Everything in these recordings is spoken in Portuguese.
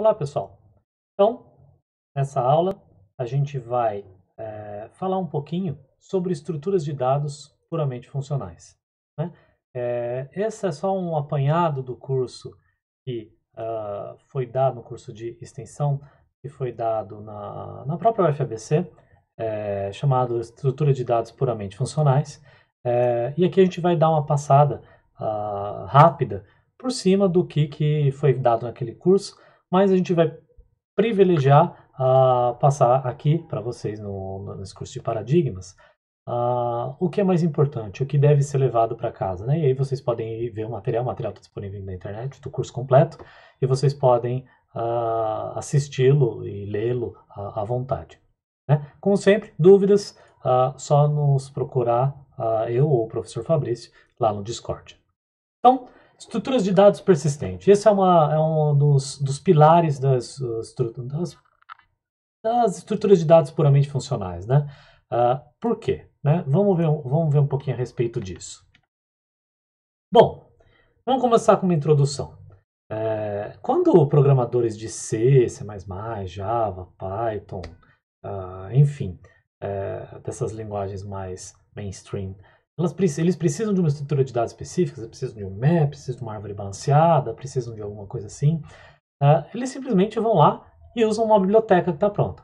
Olá, pessoal! Então, nessa aula, a gente vai é, falar um pouquinho sobre estruturas de dados puramente funcionais. Né? É, esse é só um apanhado do curso que uh, foi dado no curso de extensão, que foi dado na, na própria UFABC, é, chamado Estrutura de Dados Puramente Funcionais. É, e aqui a gente vai dar uma passada uh, rápida por cima do que, que foi dado naquele curso, mas a gente vai privilegiar a ah, passar aqui para vocês no, nesse curso de paradigmas Uh, o que é mais importante, o que deve ser levado para casa, né? E aí vocês podem ver o material, o material está disponível na internet, do curso completo, e vocês podem uh, assisti-lo e lê-lo uh, à vontade. Né? Como sempre, dúvidas, só nos procurar eu ou o professor Fabrício lá no Discord. Então, Estruturas de dados persistentes. Esse é, uma, é um dos, dos pilares das, das, das, estruturas de dados puramente funcionais. Né? Uh, por quê? Né? Vamos, ver, vamos ver um pouquinho a respeito disso. Bom, vamos começar com uma introdução. É, quando programadores de C, C++, Java, Python, uh, enfim, é, dessas linguagens mais mainstream, elas, eles precisam de uma estrutura de dados específica, precisam de um map, precisam de uma árvore balanceada, precisam de alguma coisa assim. Uh, eles simplesmente vão lá e usam uma biblioteca que está pronta.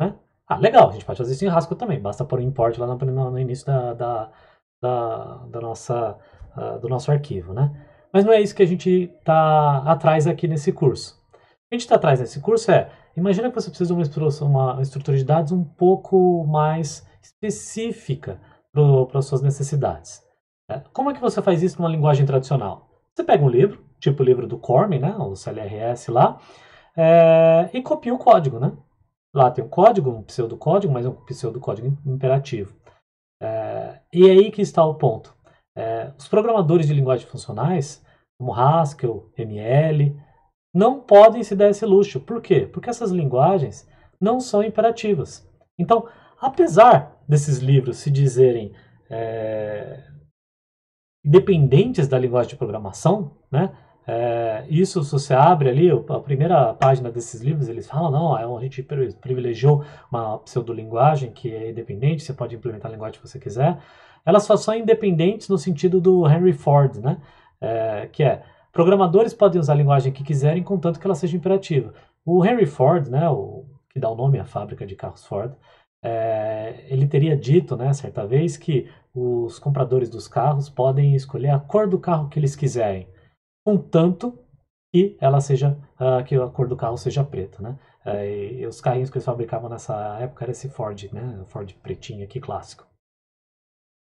Né? Ah, legal, a gente pode fazer isso em Haskell também, basta pôr um import lá no, no início da, da, da, da nossa, uh, do nosso arquivo. Né? Mas não é isso que a gente está atrás aqui nesse curso. O que a gente está atrás nesse curso é, imagina que você precisa de uma, uma estrutura de dados um pouco mais específica para suas necessidades. Né? Como é que você faz isso numa linguagem tradicional? Você pega um livro, tipo o livro do Corme, né, o CLRS lá, é, e copia o código, né? Lá tem um código, um pseudocódigo, mas é um pseudocódigo imperativo. Eh, é, e aí que está o ponto. É, os programadores de linguagens funcionais, como Haskell, ML, não podem se dar esse luxo. Por quê? Porque essas linguagens não são imperativas. Então, apesar desses livros se dizerem é, dependentes da linguagem de programação, né? É, isso, se você abre ali a primeira página desses livros, eles falam, não, a é gente privilegiou uma pseudolinguagem que é independente, você pode implementar a linguagem que você quiser. Elas só são independentes no sentido do Henry Ford, né? É, que é, programadores podem usar a linguagem que quiserem, contanto que ela seja imperativa. O Henry Ford, né, o, que dá o nome à fábrica de carros Ford, é, é, ele teria dito, né, certa vez, que os compradores dos carros podem escolher a cor do carro que eles quiserem, contanto que ela seja uh, que a cor do carro seja preta, né? Uh, os carrinhos que eles fabricavam nessa época era esse Ford, né? Ford pretinho aqui clássico.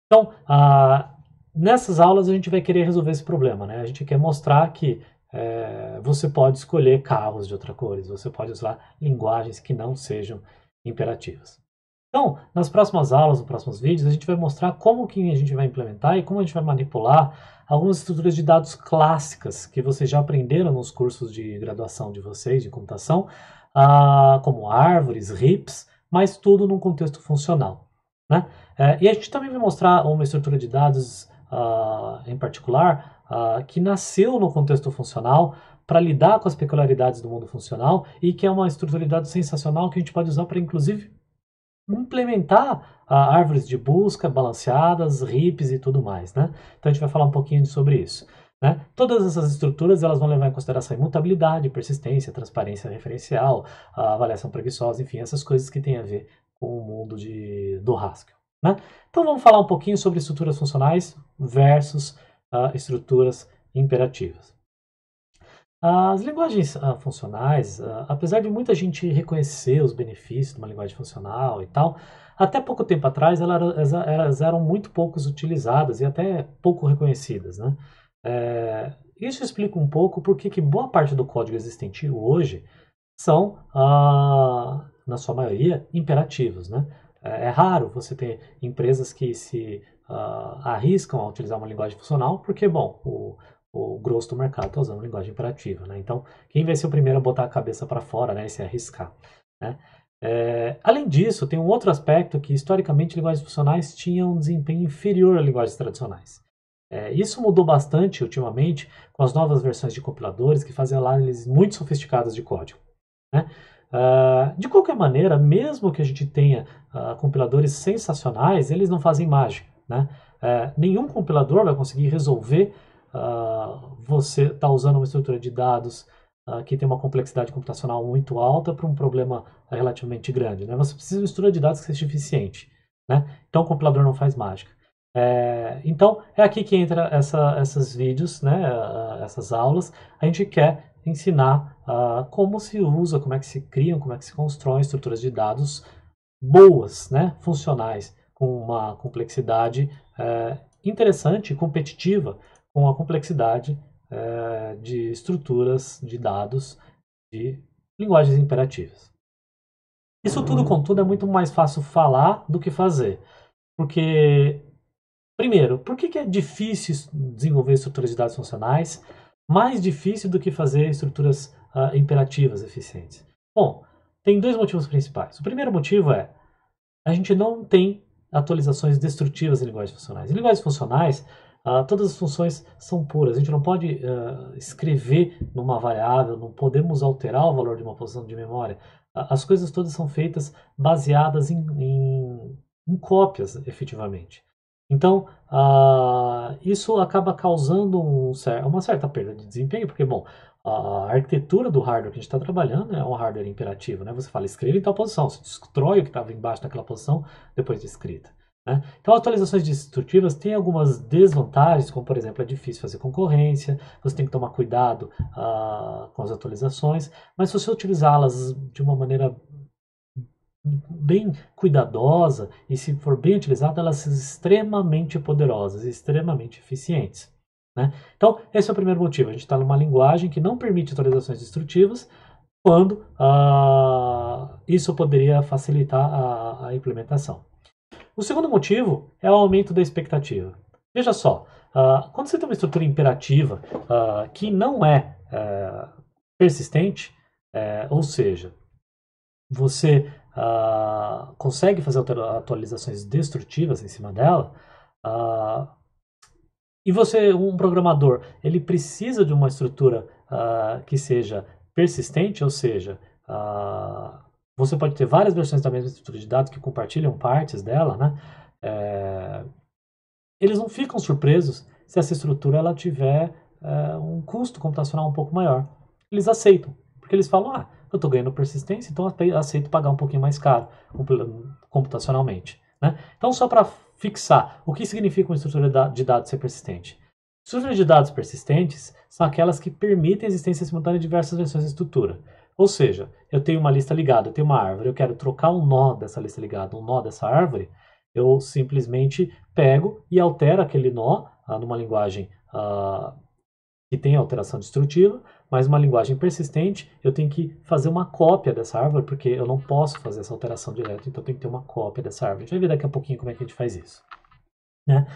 Então, uh, nessas aulas a gente vai querer resolver esse problema, né? A gente quer mostrar que é, você pode escolher carros de outra cores, você pode usar linguagens que não sejam imperativas. Então, nas próximas aulas, nos próximos vídeos, a gente vai mostrar como que a gente vai implementar e como a gente vai manipular algumas estruturas de dados clássicas que vocês já aprenderam nos cursos de graduação de vocês, de computação, ah, como árvores, RIPs, mas tudo num contexto funcional. Né? É, e a gente também vai mostrar uma estrutura de dados ah, em particular ah, que nasceu no contexto funcional para lidar com as peculiaridades do mundo funcional e que é uma estrutura de dados sensacional que a gente pode usar para, inclusive, implementar árvores de busca balanceadas, RIPs e tudo mais, né? Então a gente vai falar um pouquinho sobre isso. Né? Todas essas estruturas elas vão levar em consideração imutabilidade, persistência, transparência referencial, avaliação preguiçosa, enfim, essas coisas que têm a ver com o mundo de, do Haskell. Né? Então vamos falar um pouquinho sobre estruturas funcionais versus uh, estruturas imperativas. As linguagens ah, funcionais, ah, apesar de muita gente reconhecer os benefícios de uma linguagem funcional e tal, até pouco tempo atrás elas, elas eram muito poucos utilizadas e até pouco reconhecidas, né? É, isso explica um pouco por que boa parte do código existente hoje são, ah, na sua maioria, imperativos, né? É, é raro você ter empresas que se ah, arriscam a utilizar uma linguagem funcional, porque, bom, o, o grosso do mercado está usando linguagem imperativa. Né? Então, quem vai ser o primeiro a botar a cabeça para fora né, e se arriscar? Né? É, além disso, tem um outro aspecto que, historicamente, linguagens funcionais tinham um desempenho inferior a linguagens tradicionais. É, isso mudou bastante ultimamente com as novas versões de compiladores que fazem análises muito sofisticadas de código. Né? Uh, de qualquer maneira, mesmo que a gente tenha uh, compiladores sensacionais, eles não fazem mágica. Né? Uh, nenhum compilador vai conseguir resolver ah, você está usando uma estrutura de dados uh, que tem uma complexidade computacional muito alta para um problema relativamente grande. Né? Você precisa de uma estrutura de dados que seja eficiente. Né? Então o compilador não faz mágica. É, então é aqui que entra essa, essas vídeos, né, ah, essas aulas. A gente quer ensinar uh, como se usa, como é que se criam, como é que se constroem estruturas de dados boas, né, funcionais, com uma complexidade uh, interessante e competitiva com a complexidade é, de estruturas de dados de linguagens imperativas. Isso tudo, uhum. contudo, é muito mais fácil falar do que fazer. Porque, primeiro, por que, que é difícil desenvolver estruturas de dados funcionais? Mais difícil do que fazer estruturas uh, imperativas eficientes. Bom, tem dois motivos principais. O primeiro motivo é a gente não tem atualizações destrutivas em linguagens funcionais. Em linguagens funcionais, ah, todas as funções são puras. A gente não pode uh, escrever numa variável, não podemos alterar o valor de uma posição de memória. Uh, as coisas todas são feitas baseadas em, em, em cópias, efetivamente. Então, ah, isso acaba causando um, uma certa perda de desempenho, porque, bom, a arquitetura do hardware que a gente está trabalhando é um hardware imperativo, né? Você fala escreva em tal posição, você destrói o que estava embaixo naquela posição depois de escrita. Né? Então, atualizações destrutivas têm algumas desvantagens, como por exemplo, é difícil fazer concorrência, você tem que tomar cuidado uh, com as atualizações, mas se você utilizá-las de uma maneira bem cuidadosa e se for bem utilizada, elas são extremamente poderosas, extremamente eficientes. Né? Então, esse é o primeiro motivo. A gente está numa linguagem que não permite atualizações destrutivas, quando uh, isso poderia facilitar a, a implementação. O segundo motivo é o aumento da expectativa. Veja só, uh, quando você tem uma estrutura imperativa uh, que não é uh, persistente, eh, ou seja, você ah, consegue fazer atualizações destrutivas em cima dela, e você, um programador, ele precisa de uma estrutura que seja persistente, ou seja, Uh, você pode ter várias versões da mesma estrutura de dados que compartilham partes dela, né? É, eles não ficam surpresos se essa estrutura ela tiver é, um custo computacional um pouco maior. Eles aceitam, porque eles falam, ah, eu estou ganhando persistência, então aceito pagar um pouquinho mais caro computacionalmente. Né? Então, só para fixar, o que significa uma estrutura de dados ser persistente? Estruturas de dados persistentes são aquelas que permitem a existência simultânea de diversas versões da estrutura. Ou seja, eu tenho uma lista ligada, eu tenho uma árvore, eu quero trocar um nó dessa lista ligada, um nó dessa árvore, eu simplesmente pego e altero aquele nó ah, numa linguagem ah, que tem alteração destrutiva, mas uma linguagem persistente, eu tenho que fazer uma cópia dessa árvore, porque eu não posso fazer essa alteração direta, então tenho que ter uma cópia dessa árvore. A gente vai ver daqui a pouquinho como é que a gente faz isso. Né?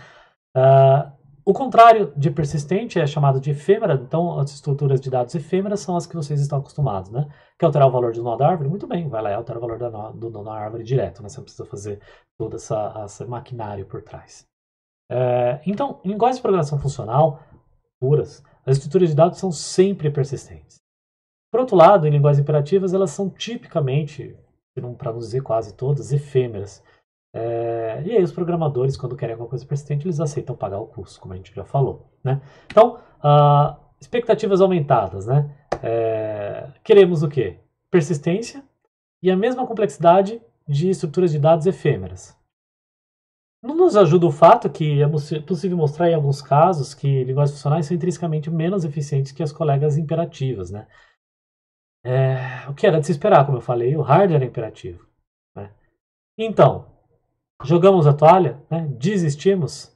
Ah, o contrário de persistente é chamado de efêmera, então as estruturas de dados efêmeras são as que vocês estão acostumados, né? Quer alterar o valor do nó da árvore? Muito bem, vai lá e altera o valor do nó da árvore direto, né? Você não precisa fazer toda essa, essa maquinário por trás. É, então, em linguagens de programação funcional puras, as estruturas de dados são sempre persistentes. Por outro lado, em linguagens imperativas, elas são tipicamente, para não dizer quase todas, efêmeras. É, e aí os programadores, quando querem alguma coisa persistente, eles aceitam pagar o custo, como a gente já falou, né? Então, uh, expectativas aumentadas, né? É, queremos o quê? Persistência e a mesma complexidade de estruturas de dados efêmeras. Não nos ajuda o fato que é possível mostrar em alguns casos que linguagens funcionais são intrinsecamente menos eficientes que as colegas imperativas, né? É, o que era de se esperar, como eu falei, o hardware é imperativo. Né? Então, Jogamos a toalha? Né? Desistimos?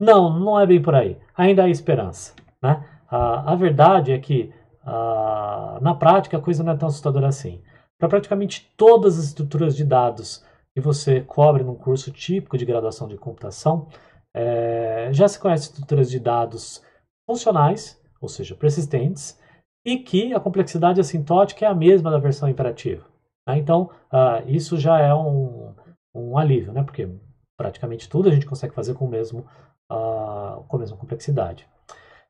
Não, não é bem por aí. Ainda há esperança. Né? A, a verdade é que, a, na prática, a coisa não é tão assustadora assim. Para praticamente todas as estruturas de dados que você cobre num curso típico de graduação de computação, é, já se conhece estruturas de dados funcionais, ou seja, persistentes, e que a complexidade assintótica é a mesma da versão imperativa. Né? Então, ah, isso já é um, um alívio, né? Porque praticamente tudo a gente consegue fazer com, o mesmo, uh, com a mesma complexidade.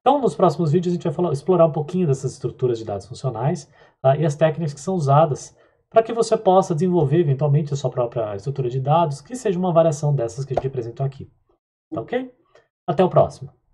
Então, nos próximos vídeos, a gente vai falar, explorar um pouquinho dessas estruturas de dados funcionais uh, e as técnicas que são usadas para que você possa desenvolver eventualmente a sua própria estrutura de dados, que seja uma variação dessas que a gente apresentou aqui. Tá ok? Até o próximo!